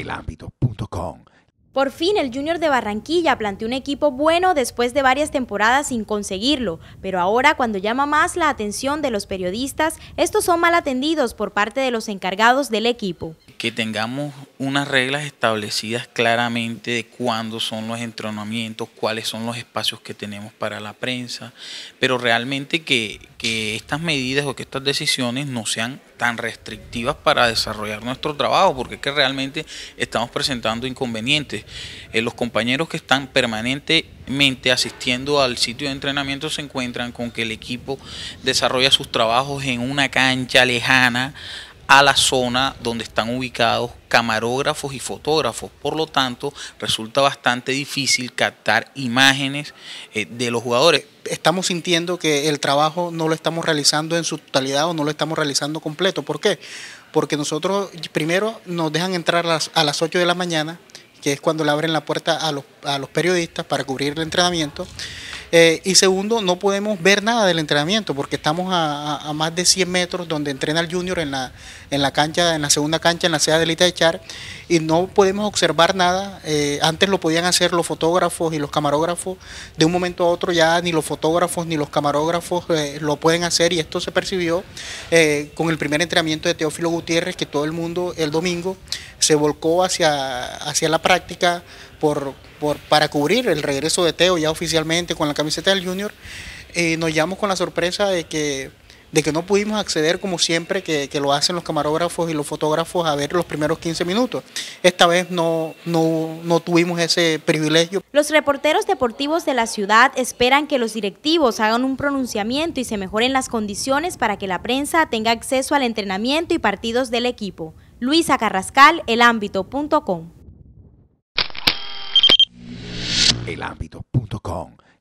elámbito.com. Por fin el Junior de Barranquilla planteó un equipo bueno después de varias temporadas sin conseguirlo, pero ahora cuando llama más la atención de los periodistas, estos son mal atendidos por parte de los encargados del equipo que tengamos unas reglas establecidas claramente de cuándo son los entrenamientos, cuáles son los espacios que tenemos para la prensa, pero realmente que, estas medidas o que estas decisiones no sean tan restrictivas para desarrollar nuestro trabajo, porque es que realmente estamos presentando inconvenientes. Eh, los compañeros que están permanentemente asistiendo al sitio de entrenamiento se encuentran con que el equipo desarrolla sus trabajos en una cancha lejana a la zona donde están ubicados camarógrafos y fotógrafos. Por lo tanto, resulta bastante difícil captar imágenes eh, de los jugadores. Estamos sintiendo que el trabajo no lo estamos realizando en su totalidad o no lo estamos realizando completo. ¿Por qué? Porque nosotros primero nos dejan entrar a las 8 de la mañana, que es cuando le abren la puerta a los periodistas para cubrir el entrenamiento. Eh, y segundo, no podemos ver nada del entrenamiento porque estamos a, más de 100 metros donde entrena el junior en la, en la cancha, en la segunda cancha, en la sede de Lita de Char, y no podemos observar nada. Eh, antes lo podían hacer los fotógrafos y los camarógrafos, de un momento a otro ya ni los fotógrafos ni los camarógrafos eh, lo pueden hacer y esto se percibió con el primer entrenamiento de Teófilo Gutiérrez que todo el mundo el domingo se volcó hacia, hacia la práctica por, por, para cubrir el regreso de Teo ya oficialmente con la camiseta del Junior. Eh, nos llamamos con la sorpresa de que, de que no pudimos acceder como siempre que, lo hacen los camarógrafos y los fotógrafos a ver los primeros 15 minutos. Esta vez no, no, no tuvimos ese privilegio. Los reporteros deportivos de la ciudad esperan que los directivos hagan un pronunciamiento y se mejoren las condiciones para que la prensa tenga acceso al entrenamiento y partidos del equipo. Luisa Carrascal, elámbito.com. Elámbito.com